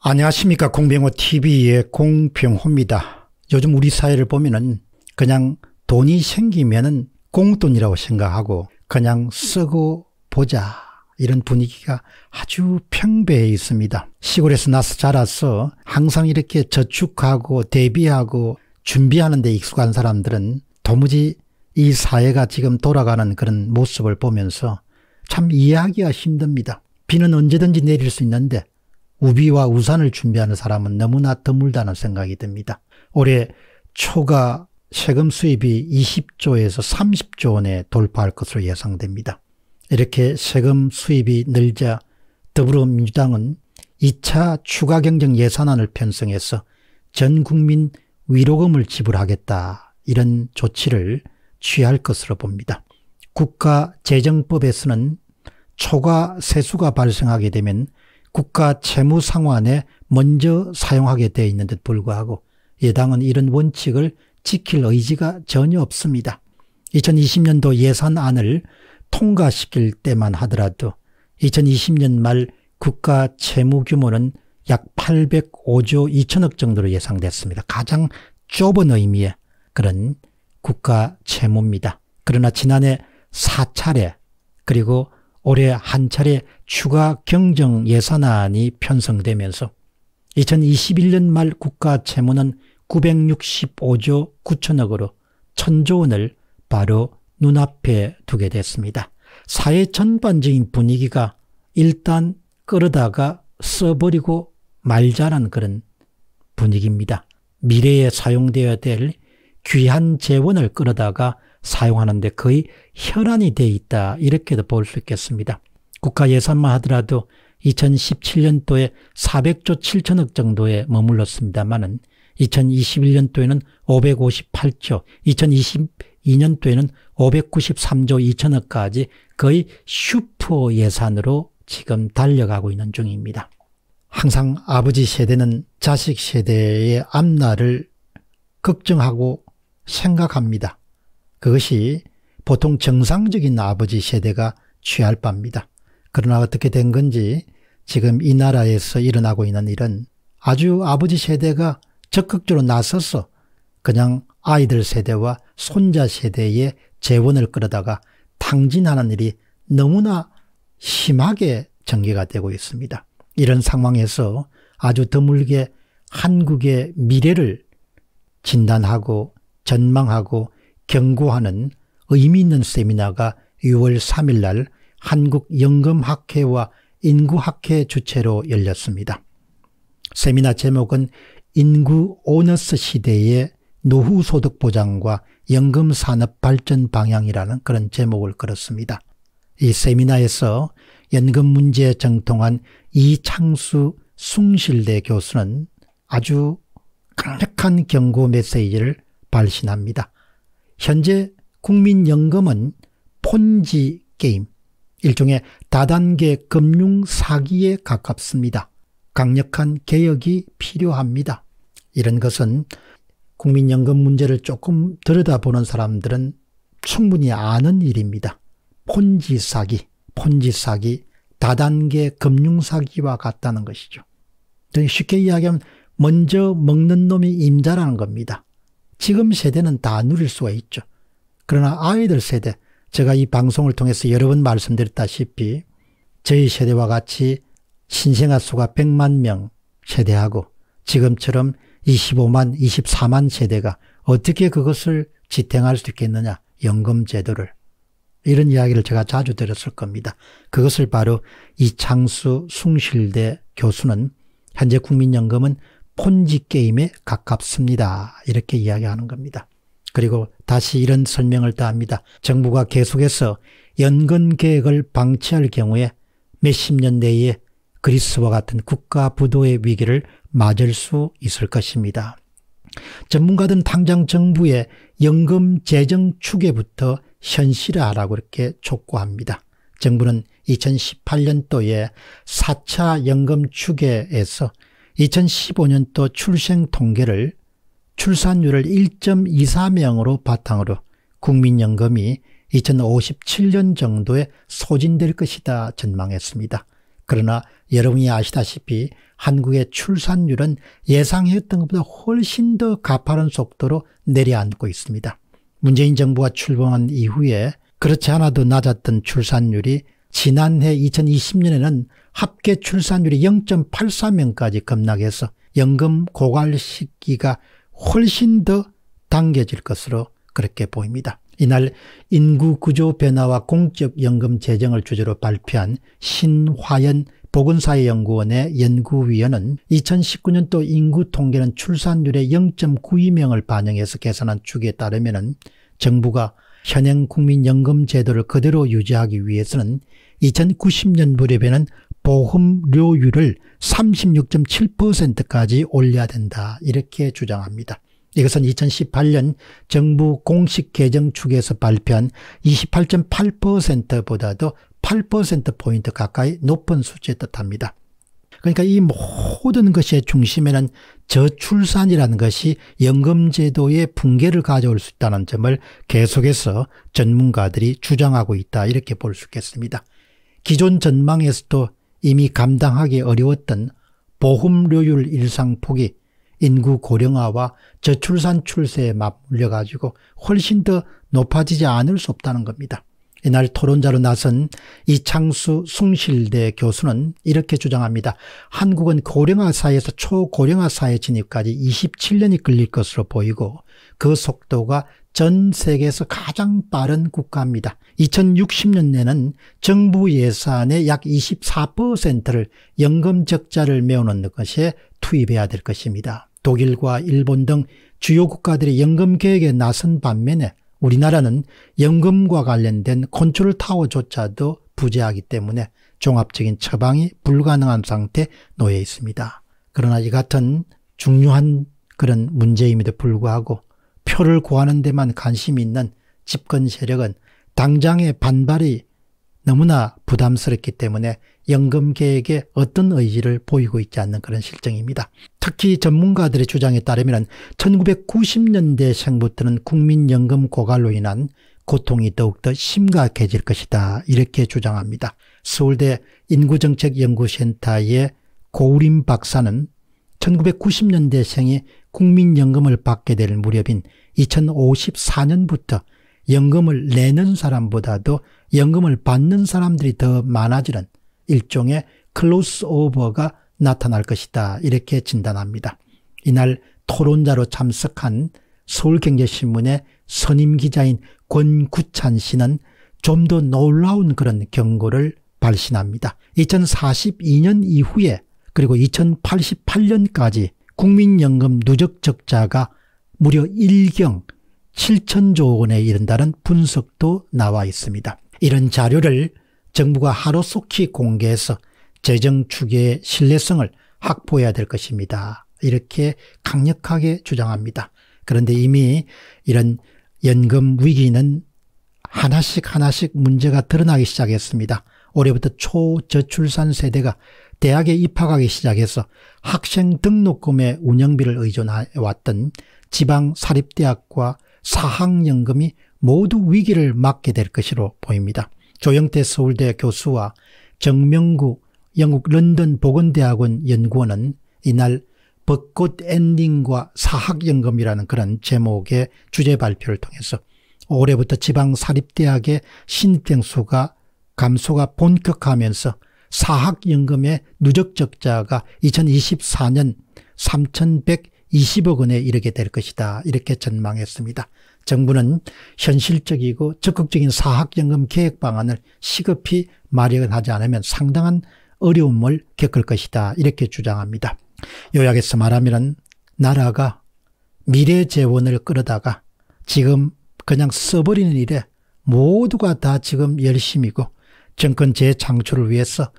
안녕하십니까 공병호 tv의 공병호입니다. 요즘 우리 사회를 보면은 그냥 돈이 생기면은 공돈이라고 생각하고 그냥 쓰고 보자 이런 분위기가 아주 평배해 있습니다. 시골에서 나서 자라서 항상 이렇게 저축하고 대비하고 준비하는 데 익숙한 사람들은 도무지 이 사회가 지금 돌아가는 그런 모습을 보면서 참 이해하기가 힘듭니다. 비는 언제든지 내릴 수 있는데 우비와 우산을 준비하는 사람은 너무나 드물다는 생각이 듭니다. 올해 초가 세금 수입이 20조에서 30조 원에 돌파할 것으로 예상됩니다. 이렇게 세금 수입이 늘자 더불어민주당은 2차 추가 경정 예산안을 편성해서 전 국민 위로금을 지불하겠다 이런 조치를 취할 것으로 봅니다. 국가재정법에서는 초과 세수가 발생하게 되면 국가 채무 상환에 먼저 사용하게 되어 있는 듯 불구하고 여당은 이런 원칙을 지킬 의지가 전혀 없습니다. 2020년도 예산안을 통과시킬 때만 하더라도 2020년 말 국가 채무 규모는 약 805조 2천억 정도로 예상됐습니다. 가장 좁은 의미의 그런 국가 채무입니다. 그러나 지난해 4차례 그리고 올해 한 차례 추가 경정 예산안이 편성되면서 2021년 말 국가 채무는 965조 9천억으로 천조 원을 바로 눈앞에 두게 됐습니다. 사회 전반적인 분위기가 일단 끌어다가 써버리고 말자란 그런 분위기입니다. 미래에 사용되어야 될 귀한 재원을 끌어다가 사용하는데 거의 혈안이 돼 있다 이렇게도 볼 수 있겠습니다. 국가 예산만 하더라도 2017년도에 400조 7천억 정도에 머물렀습니다만은 2021년도에는 558조, 2022년도에는 593조 2천억까지 거의 슈퍼 예산으로 지금 달려가고 있는 중입니다. 항상 아버지 세대는 자식 세대의 앞날을 걱정하고 생각합니다. 그것이 보통 정상적인 아버지 세대가 취할 바입니다. 그러나 어떻게 된 건지 지금 이 나라에서 일어나고 있는 일은 아주 아버지 세대가 적극적으로 나서서 그냥 아이들 세대와 손자 세대의 재원을 끌어다가 탕진하는 일이 너무나 심하게 전개가 되고 있습니다. 이런 상황에서 아주 드물게 한국의 미래를 진단하고 전망하고 경고하는 의미 있는 세미나가 6월 3일 날 한국연금학회와 인구학회 주최로 열렸습니다. 세미나 제목은 인구 오너스 시대의 노후소득보장과 연금산업 발전 방향이라는 그런 제목을 걸었습니다. 이 세미나에서 연금 문제에 정통한 이창수 숭실대 교수는 아주 강력한 경고 메시지를 발신합니다. 현재 국민연금은 폰지 게임, 일종의 다단계 금융 사기에 가깝습니다. 강력한 개혁이 필요합니다. 이런 것은 국민연금 문제를 조금 들여다보는 사람들은 충분히 아는 일입니다. 폰지 사기, 폰지 사기, 다단계 금융 사기와 같다는 것이죠. 쉽게 이야기하면 먼저 먹는 놈이 임자라는 겁니다. 지금 세대는 다 누릴 수가 있죠. 그러나 아이들 세대, 제가 이 방송을 통해서 여러 번 말씀드렸다시피 저희 세대와 같이 신생아 수가 100만 명 세대하고 지금처럼 25만, 24만 세대가 어떻게 그것을 지탱할 수 있겠느냐, 연금 제도를. 이런 이야기를 제가 자주 들었을 겁니다. 그것을 바로 이창수 숭실대 교수는 현재 국민연금은 폰지 게임에 가깝습니다. 이렇게 이야기하는 겁니다. 그리고 다시 이런 설명을 더합니다 정부가 계속해서 연금 계획을 방치할 경우에 몇 십 년 내에 그리스와 같은 국가 부도의 위기를 맞을 수 있을 것입니다. 전문가들은 당장 정부의 연금 재정 추계부터 현실화하라고 이렇게 촉구합니다. 정부는 2018년도에 4차 연금 추계에서 2015년도 출생 통계를 출산율을 1.24명으로 바탕으로 국민연금이 2057년 정도에 소진될 것이다 전망했습니다. 그러나 여러분이 아시다시피 한국의 출산율은 예상했던 것보다 훨씬 더 가파른 속도로 내려앉고 있습니다. 문재인 정부가 출범한 이후에 그렇지 않아도 낮았던 출산율이 지난해 2020년에는 합계 출산율이 0.84명까지 급락해서 연금 고갈 시기가 훨씬 더 당겨질 것으로 그렇게 보입니다. 이날 인구 구조 변화와 공적연금 재정을 주제로 발표한 신화연 보건사회연구원의 연구위원은 2019년도 인구 통계는 출산율의 0.92명을 반영해서 계산한 축에 따르면 정부가 현행 국민연금 제도를 그대로 유지하기 위해서는 2090년 무렵에는 보험료율을 36.7%까지 올려야 된다 이렇게 주장합니다. 이것은 2018년 정부 공식 개정 축에서 발표한 28.8%보다도 8%포인트 가까이 높은 수치에 뜻합니다. 그러니까 이 모든 것의 중심에는 저출산이라는 것이 연금제도의 붕괴를 가져올 수 있다는 점을 계속해서 전문가들이 주장하고 있다 이렇게 볼 수 있겠습니다. 기존 전망에서도 이미 감당하기 어려웠던 보험료율 일상폭이 인구 고령화와 저출산 출세에 맞물려 가지고 훨씬 더 높아지지 않을 수 없다는 겁니다. 이날 토론자로 나선 이창수 숭실대 교수는 이렇게 주장합니다. 한국은 고령화 사회에서 초고령화 사회 진입까지 27년이 걸릴 것으로 보이고 그 속도가 전 세계에서 가장 빠른 국가입니다. 2060년에는 정부 예산의 약 24%를 연금 적자를 메우는 것에 투입해야 될 것입니다. 독일과 일본 등 주요 국가들이 연금 계획에 나선 반면에 우리나라는 연금과 관련된 컨트롤 타워조차도 부재하기 때문에 종합적인 처방이 불가능한 상태에 놓여 있습니다. 그러나 이 같은 중요한 그런 문제임에도 불구하고 표를 구하는 데만 관심이 있는 집권 세력은 당장의 반발이 너무나 부담스럽기 때문에 연금 계획에 어떤 의지를 보이고 있지 않는 그런 실정입니다. 특히 전문가들의 주장에 따르면 1990년대생부터는 국민연금 고갈로 인한 고통이 더욱더 심각해질 것이다 이렇게 주장합니다. 서울대 인구정책연구센터의 고우림 박사는 1990년대생이 국민연금을 받게 될 무렵인 2054년부터 연금을 내는 사람보다도 연금을 받는 사람들이 더 많아지는 일종의 클로스 오버가 나타날 것이다 이렇게 진단합니다. 이날 토론자로 참석한 서울경제신문의 선임 기자인 권구찬 씨는 좀 더 놀라운 그런 경고를 발신합니다. 2042년 이후에 그리고 2088년까지 국민연금 누적 적자가 무려 1경 7천조 원에 이른다는 분석도 나와 있습니다. 이런 자료를 정부가 하루속히 공개해서 재정 추계의 신뢰성을 확보해야 될 것입니다. 이렇게 강력하게 주장합니다. 그런데 이미 이런 연금 위기는 하나씩 하나씩 문제가 드러나기 시작했습니다. 올해부터 초저출산 세대가 대학에 입학하기 시작해서 학생 등록금의 운영비를 의존해 왔던 지방 사립대학과 사학연금이 모두 위기를 맞게 될 것으로 보입니다. 조영태 서울대 교수와 정명구 영국 런던 보건대학원 연구원은 이날 벚꽃 엔딩과 사학연금이라는 그런 제목의 주제 발표를 통해서 올해부터 지방 사립대학의 신입생 수가 감소가 본격화하면서 사학연금의 누적 적자가 2024년 3,120억 원에 이르게 될 것이다. 이렇게 전망했습니다. 정부는 현실적이고 적극적인 사학연금 계획 방안을 시급히 마련하지 않으면 상당한 어려움을 겪을 것이다. 이렇게 주장합니다. 요약해서 말하면 나라가 미래 재원을 끌어다가 지금 그냥 써버리는 일에 모두가 다 지금 열심이고 정권 재창출을 위해서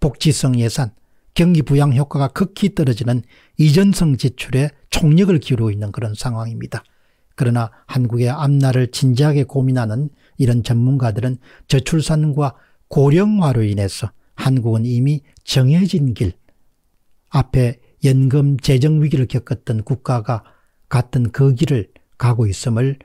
복지성 예산, 경기 부양 효과가 극히 떨어지는 이전성 지출에 총력을 기울이고 있는 그런 상황입니다. 그러나 한국의 앞날을 진지하게 고민하는 이런 전문가들은 저출산과 고령화로 인해서 한국은 이미 정해진 길, 앞에 연금 재정 위기를 겪었던 국가가 같은 그 길을 가고 있음을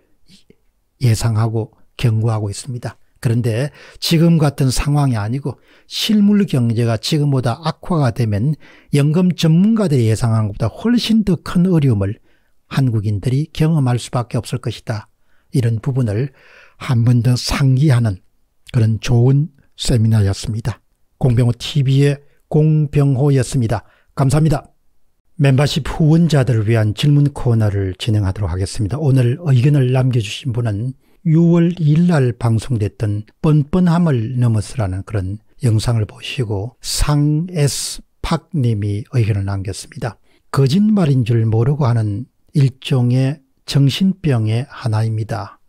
예상하고 경고하고 있습니다. 그런데 지금 같은 상황이 아니고 실물 경제가 지금보다 악화가 되면 연금 전문가들이 예상한 것보다 훨씬 더 큰 어려움을 한국인들이 경험할 수밖에 없을 것이다. 이런 부분을 한 번 더 상기하는 그런 좋은 세미나였습니다. 공병호 TV의 공병호였습니다. 감사합니다. 멤버십 후원자들을 위한 질문 코너를 진행하도록 하겠습니다. 오늘 의견을 남겨주신 분은 6월 2일 날 방송됐던 뻔뻔함을 넘어서라는 그런 영상을 보시고 상에스 팍님이 의견을 남겼습니다. 거짓말인 줄 모르고 하는 일종의 정신병의 하나입니다.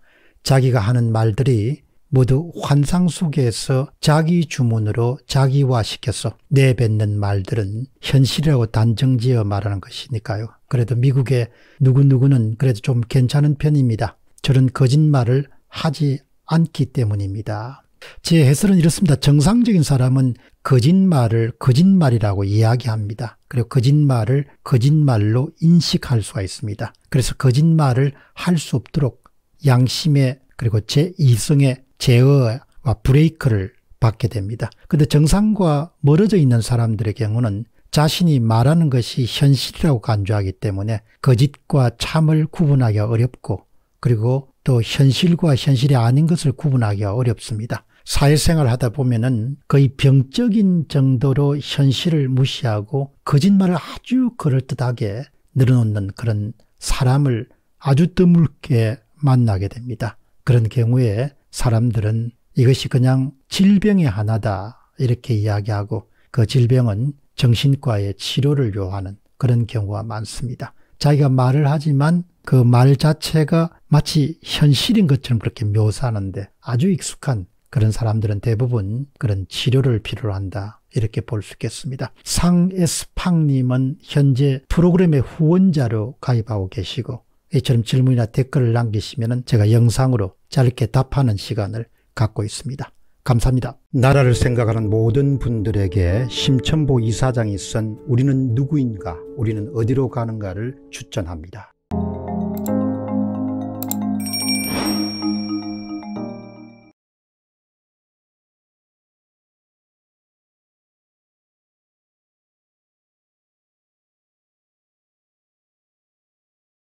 자기가 하는 말들이 모두 환상 속에서 자기 주문으로 자기화시켜서 내뱉는 말들은 현실이라고 단정지어 말하는 것이니까요. 그래도 미국의 누구누구는 그래도 좀 괜찮은 편입니다. 저런 거짓말을 하지 않기 때문입니다. 제 해설은 이렇습니다. 정상적인 사람은 거짓말을 거짓말이라고 이야기합니다. 그리고 거짓말을 거짓말로 인식할 수가 있습니다. 그래서 거짓말을 할 수 없도록 양심의 그리고 제 이성의 제어와 브레이크를 받게 됩니다. 근데 정상과 멀어져 있는 사람들의 경우는 자신이 말하는 것이 현실이라고 간주하기 때문에 거짓과 참을 구분하기 어렵고 그리고 또 현실과 현실이 아닌 것을 구분하기가 어렵습니다. 사회생활 을 하다 보면은 거의 병적인 정도로 현실을 무시하고 거짓말을 아주 그럴듯하게 늘어놓는 그런 사람을 아주 드물게 만나게 됩니다. 그런 경우에 사람들은 이것이 그냥 질병의 하나다 이렇게 이야기하고 그 질병은 정신과의 치료를 요하는 그런 경우가 많습니다. 자기가 말을 하지만 그 말 자체가 마치 현실인 것처럼 그렇게 묘사하는데 아주 익숙한 그런 사람들은 대부분 그런 치료를 필요로 한다. 이렇게 볼 수 있겠습니다. 상에스팡님은 현재 프로그램의 후원자로 가입하고 계시고 이처럼 질문이나 댓글을 남기시면 제가 영상으로 짧게 답하는 시간을 갖고 있습니다. 감사합니다. 나라를 생각하는 모든 분들에게 심천보 이사장이 쓴 우리는 누구인가 우리는 어디로 가는가를 추천합니다.